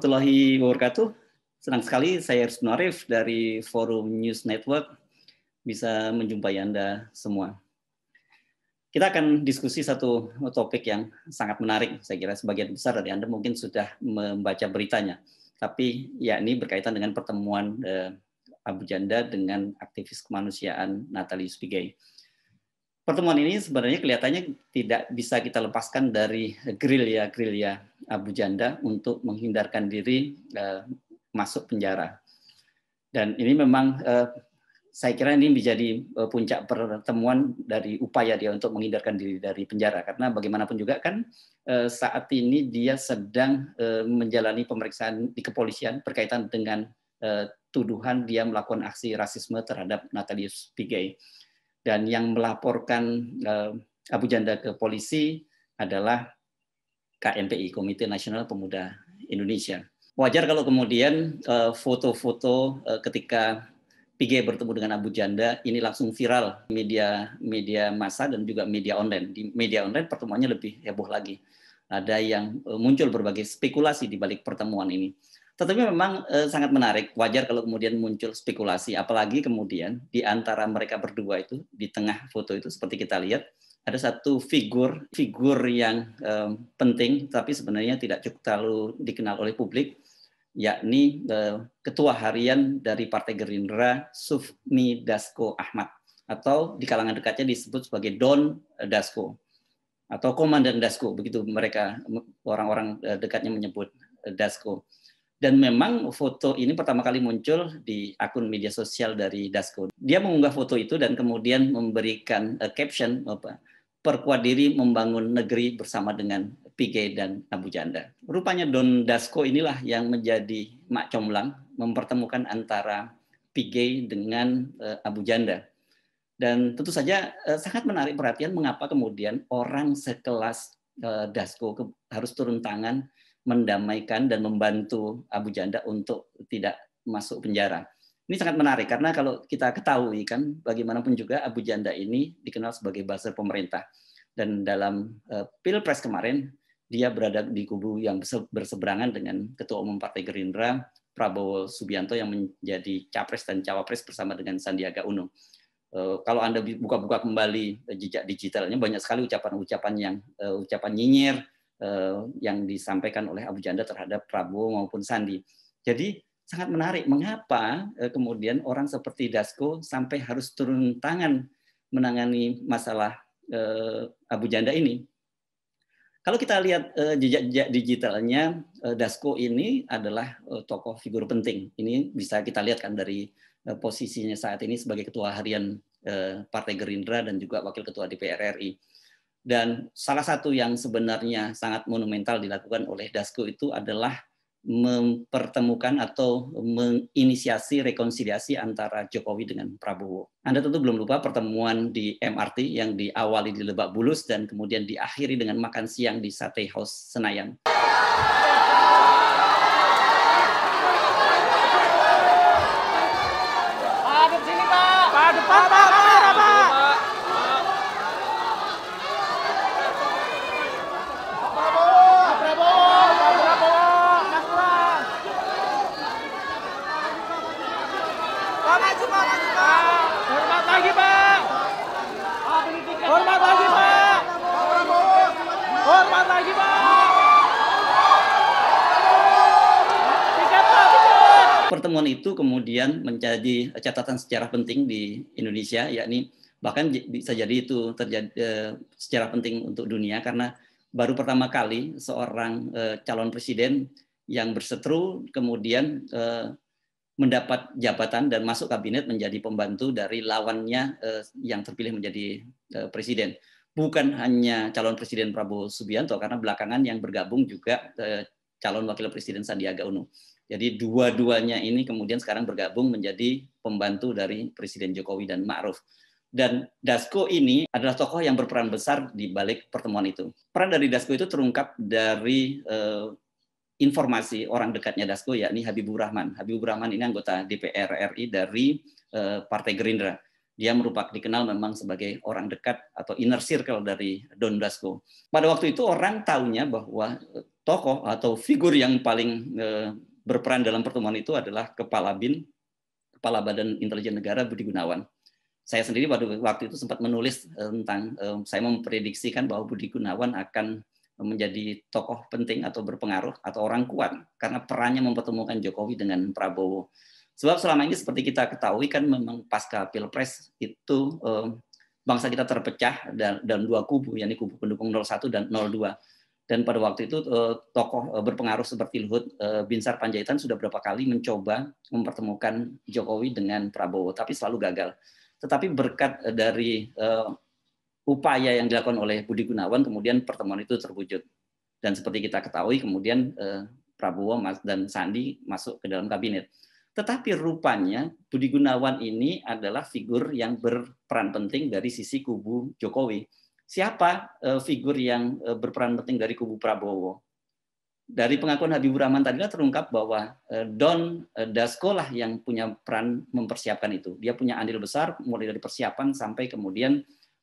warahmatullahi wabarakatuh. Senang sekali saya Ersun Arif dari Forum News Network bisa menjumpai Anda semua. Kita akan diskusi satu topik yang sangat menarik. Saya kira sebagian besar dari Anda mungkin sudah membaca beritanya. Tapi ya ini berkaitan dengan pertemuan eh, Abu Janda dengan aktivis kemanusiaan Natalie Spigay pertemuan ini sebenarnya kelihatannya tidak bisa kita lepaskan dari gerilya gerilya Abu Janda untuk menghindarkan diri uh, masuk penjara. Dan ini memang uh, saya kira ini menjadi eh, puncak pertemuan dari upaya dia untuk menghindarkan diri dari penjara karena bagaimanapun juga kan saat ini dia sedang menjalani pemeriksaan di kepolisian berkaitan dengan tuduhan dia melakukan aksi rasisme terhadap Natalius Pigai dan yang melaporkan eh, Abu Janda ke polisi adalah KNPI Komite Nasional Pemuda Indonesia. Wajar kalau kemudian eh, foto-foto eh, ketika PG bertemu dengan Abu Janda ini langsung viral media media massa dan juga media online. Di media online pertemuannya lebih heboh lagi. Ada yang muncul berbagai spekulasi di balik pertemuan ini. Tetapi memang eh, sangat menarik, wajar kalau kemudian muncul spekulasi, apalagi kemudian di antara mereka berdua itu di tengah foto itu seperti kita lihat ada satu figur figur yang eh, penting tapi sebenarnya tidak cukup terlalu dikenal oleh publik yakni eh, ketua harian dari Partai Gerindra Sufmi Dasko Ahmad atau di kalangan dekatnya disebut sebagai Don Dasko atau Komandan Dasko begitu mereka orang-orang eh, dekatnya menyebut Dasko. Dan memang foto ini pertama kali muncul di akun media sosial dari Dasko. Dia mengunggah foto itu dan kemudian memberikan a eh, caption apa, perkuat diri membangun negeri bersama dengan Pigai dan Abu Janda. Rupanya Don Dasko inilah yang menjadi mak comblang mempertemukan antara Pigai dengan uh, Abu Janda. Dan tentu saja uh, sangat menarik perhatian mengapa kemudian orang sekelas uh, Dasko ke, harus turun tangan mendamaikan dan membantu Abu Janda untuk tidak masuk penjara. Ini sangat menarik karena kalau kita ketahui kan bagaimanapun juga Abu Janda ini dikenal sebagai buzzer pemerintah dan dalam uh, pilpres kemarin dia berada di kubu yang berseberangan dengan Ketua Umum Partai Gerindra Prabowo Subianto yang menjadi capres dan cawapres bersama dengan Sandiaga Uno. Eh, kalau anda buka-buka kembali eh, jejak digitalnya banyak sekali ucapan-ucapan yang ucapan nyinyir Eh, yang disampaikan oleh Abu Janda terhadap Prabowo maupun Sandi. Jadi sangat menarik mengapa eh, kemudian orang seperti Dasko sampai harus turun tangan menangani masalah eh, Abu Janda ini. Kalau kita lihat jejak-jejak digitalnya, Dasko ini adalah tokoh figur penting. Ini bisa kita lihat kan dari posisinya saat ini sebagai ketua harian Partai Gerindra dan juga wakil ketua DPR RI. Dan salah satu yang sebenarnya sangat monumental dilakukan oleh Dasko itu adalah mempertemukan atau menginisiasi rekonsiliasi antara Jokowi dengan Prabowo. Anda tentu belum lupa pertemuan di MRT yang diawali di Lebak Bulus dan kemudian diakhiri dengan makan siang di Sate House Senayan. Pak, depan, Pak. Pertemuan itu kemudian menjadi catatan sejarah penting di Indonesia, yakni bahkan bisa jadi itu terjadi eh, secara penting untuk dunia karena baru pertama kali seorang eh, calon presiden yang berseteru kemudian eh, mendapat jabatan dan masuk kabinet menjadi pembantu dari lawannya eh, yang terpilih menjadi eh, presiden. Bukan hanya calon presiden Prabowo Subianto karena belakangan yang bergabung juga eh, calon wakil presiden Sandiaga Uno. Jadi dua-duanya ini kemudian sekarang bergabung menjadi pembantu dari Presiden Jokowi dan Ma'ruf. Dan Dasko ini adalah tokoh yang berperan besar di balik pertemuan itu. Peran dari Dasko itu terungkap dari informasi orang dekatnya Dasko yakni Habibur Rahman. Habibur Rahman ini anggota DPR RI dari eh, Partai Gerindra. Dia merupakan dikenal memang sebagai orang dekat atau inner circle dari Don Dasko. Pada waktu itu orang tahunya bahwa eh, tokoh atau figur yang paling eh, berperan dalam pertemuan itu adalah kepala BIN, kepala Badan Intelijen Negara Budi Gunawan saya sendiri pada waktu itu sempat menulis tentang saya memprediksikan bahwa Budi Gunawan akan menjadi tokoh penting atau berpengaruh atau orang kuat karena perannya mempertemukan Jokowi dengan Prabowo. Sebab selama ini seperti kita ketahui kan memang pasca Pilpres itu eh, bangsa kita terpecah dalam dua kubu yakni kubu pendukung 01 dan 02. Dan pada waktu itu eh, tokoh eh, berpengaruh seperti Luhut eh, Binsar Panjaitan sudah berapa kali mencoba mempertemukan Jokowi dengan Prabowo tapi selalu gagal. Tetapi berkat eh, dari eh, upaya yang dilakukan oleh Budi Gunawan kemudian pertemuan itu terwujud. Dan seperti kita ketahui kemudian eh, Prabowo dan Sandi masuk ke dalam kabinet. Tetapi rupanya Budi Gunawan ini adalah figur yang berperan penting dari sisi kubu Jokowi. Siapa eh, figur yang eh, berperan penting dari kubu Prabowo? Dari pengakuan Habibur Rahman tadi terungkap bahwa eh, Don eh, Dasko lah yang punya peran mempersiapkan itu. Dia punya andil besar mulai dari persiapan sampai kemudian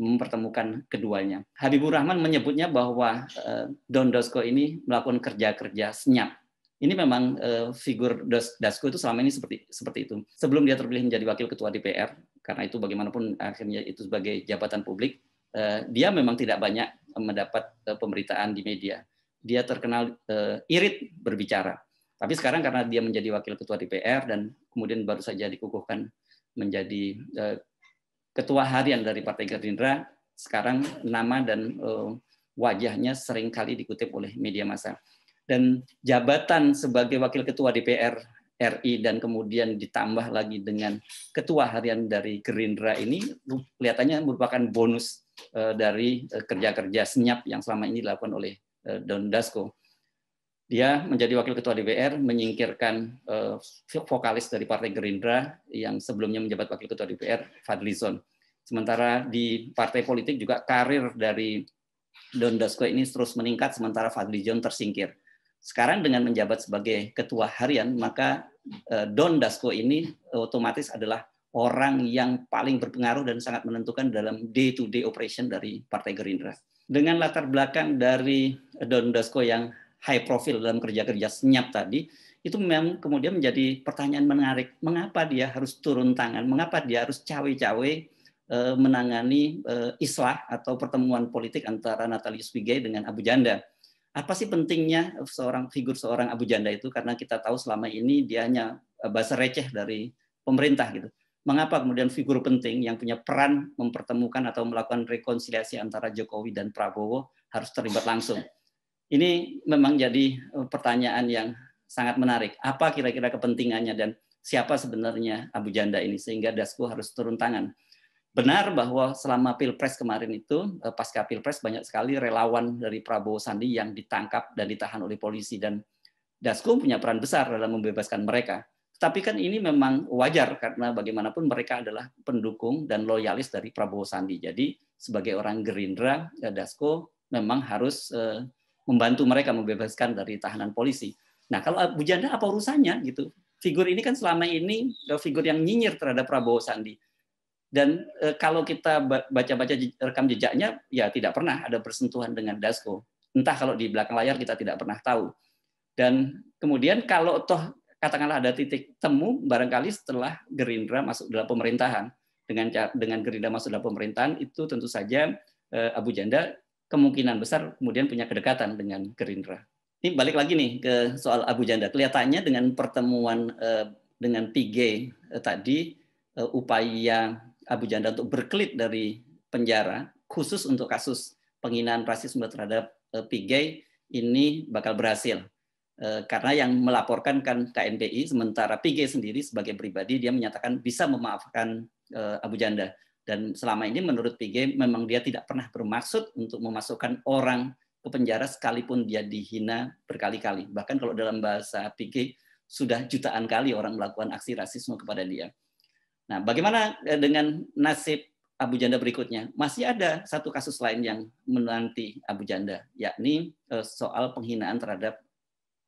mempertemukan keduanya. Habibur Rahman menyebutnya bahwa eh, Don Dosko ini melakukan kerja-kerja senyap. Ini memang eh, figur Dasko itu selama ini seperti seperti itu. Sebelum dia terpilih menjadi wakil ketua DPR, karena itu bagaimanapun akhirnya itu sebagai jabatan publik, eh, dia memang tidak banyak mendapat pemberitaan di media. Dia terkenal irit berbicara. Tapi sekarang karena dia menjadi wakil ketua DPR dan kemudian baru saja dikukuhkan menjadi ketua harian dari Partai Gerindra sekarang nama dan eh, wajahnya sering kali dikutip oleh media massa. Dan jabatan sebagai wakil ketua DPR RI dan kemudian ditambah lagi dengan ketua harian dari Gerindra ini kelihatannya merupakan bonus eh, dari eh, kerja-kerja senyap yang selama ini dilakukan oleh Don Dasko dia menjadi wakil ketua DPR menyingkirkan uh, vokalis dari Partai Gerindra yang sebelumnya menjabat wakil ketua DPR Fadlizon. Sementara di partai politik juga karir dari Don Dasko ini terus meningkat sementara Fadlizon tersingkir. Sekarang dengan menjabat sebagai ketua harian maka uh, Don Dasko ini otomatis adalah orang yang paling berpengaruh dan sangat menentukan dalam day to day operation dari Partai Gerindra. Dengan latar belakang dari Don Dasko yang high profile dalam kerja-kerja senyap tadi, itu memang kemudian menjadi pertanyaan menarik. Mengapa dia harus turun tangan? Mengapa dia harus cawe-cawe eh, menangani eh, islah atau pertemuan politik antara Natalius Pigai dengan Abu Janda? Apa sih pentingnya seorang figur seorang Abu Janda itu? Karena kita tahu selama ini dia hanya eh, bahasa receh dari pemerintah gitu. Mengapa kemudian figur penting yang punya peran mempertemukan atau melakukan rekonsiliasi antara Jokowi dan Prabowo harus terlibat langsung? Ini memang jadi eh, pertanyaan yang sangat menarik. Apa kira-kira kepentingannya dan siapa sebenarnya Abu Janda ini sehingga Dasko harus turun tangan. Benar bahwa selama Pilpres kemarin itu eh, pasca Pilpres banyak sekali relawan dari Prabowo Sandi yang ditangkap dan ditahan oleh polisi dan Dasko punya peran besar dalam membebaskan mereka. Tapi kan ini memang wajar karena bagaimanapun mereka adalah pendukung dan loyalis dari Prabowo Sandi. Jadi sebagai orang Gerindra, eh, Dasko memang harus membantu mereka membebaskan dari tahanan polisi. Nah, kalau Abu Janda apa urusannya gitu? Figur ini kan selama ini eh, figur yang nyinyir terhadap Prabowo Sandi. Dan e, kalau kita baca-baca rekam jejaknya, ya tidak pernah ada persentuhan dengan Dasko. Entah kalau di belakang layar kita tidak pernah tahu. Dan kemudian kalau toh katakanlah ada titik temu, barangkali setelah Gerindra masuk dalam pemerintahan, dengan dengan Gerindra masuk dalam pemerintahan itu tentu saja e, Abu Janda kemungkinan besar kemudian punya kedekatan dengan Gerindra. Ini balik lagi nih ke soal Abu Janda. Kelihatannya dengan pertemuan eh, dengan Pige eh, tadi eh, upaya Abu Janda untuk berkelit dari penjara khusus untuk kasus penghinaan rasisme terhadap PG ini bakal berhasil. karena yang melaporkan kan KNPI sementara PG sendiri sebagai pribadi dia menyatakan bisa memaafkan Abu Janda. Dan selama ini menurut PG memang dia tidak pernah bermaksud untuk memasukkan orang ke penjara sekalipun dia dihina berkali-kali. Bahkan kalau dalam bahasa PG sudah jutaan kali orang melakukan aksi rasisme kepada dia. Nah, bagaimana eh, dengan nasib Abu Janda berikutnya. Masih ada satu kasus lain yang menanti Abu Janda, yakni eh, soal penghinaan terhadap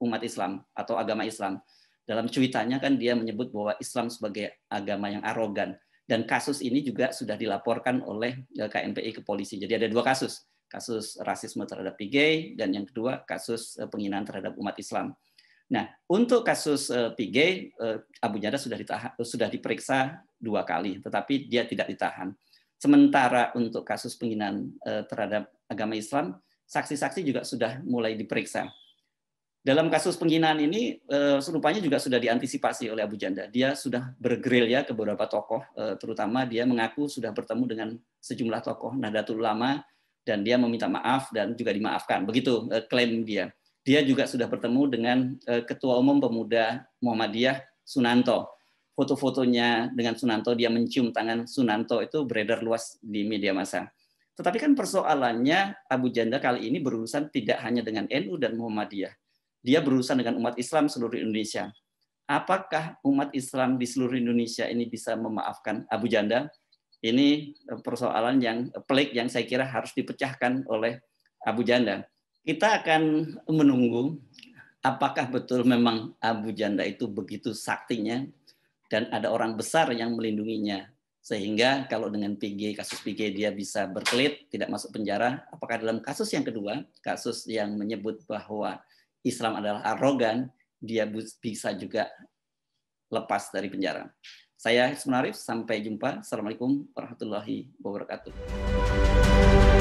umat Islam atau agama Islam. Dalam cuitannya kan dia menyebut bahwa Islam sebagai agama yang arogan dan kasus ini juga sudah dilaporkan oleh eh, KNPI ke polisi. Jadi ada dua kasus, kasus rasisme terhadap PG dan yang kedua kasus eh, penghinaan terhadap umat Islam. Nah, untuk kasus PG eh, Abu Janda sudah ditahan, sudah diperiksa dua kali, tetapi dia tidak ditahan. Sementara untuk kasus penghinaan terhadap agama Islam, saksi-saksi juga sudah mulai diperiksa dalam kasus penghinaan ini eh, serupanya juga sudah diantisipasi oleh Abu Janda. Dia sudah bergeril ya ke beberapa tokoh, eh, terutama dia mengaku sudah bertemu dengan sejumlah tokoh Nahdlatul Ulama dan dia meminta maaf dan juga dimaafkan. Begitu eh, klaim dia. Dia juga sudah bertemu dengan Ketua Umum Pemuda Muhammadiyah Sunanto. Foto-fotonya dengan Sunanto, dia mencium tangan Sunanto itu beredar luas di media massa. Tetapi kan persoalannya Abu Janda kali ini berurusan tidak hanya dengan NU dan Muhammadiyah dia berurusan dengan umat Islam seluruh Indonesia. Apakah umat Islam di seluruh Indonesia ini bisa memaafkan Abu Janda? Ini persoalan yang pelik yang saya kira harus dipecahkan oleh Abu Janda. Kita akan menunggu apakah betul memang Abu Janda itu begitu saktinya dan ada orang besar yang melindunginya sehingga kalau dengan PG kasus PG dia bisa berkelit tidak masuk penjara apakah dalam kasus yang kedua kasus yang menyebut bahwa Islam adalah arogan, dia bisa juga lepas dari penjara. Saya Ismail Arif, sampai jumpa. Assalamualaikum warahmatullahi wabarakatuh.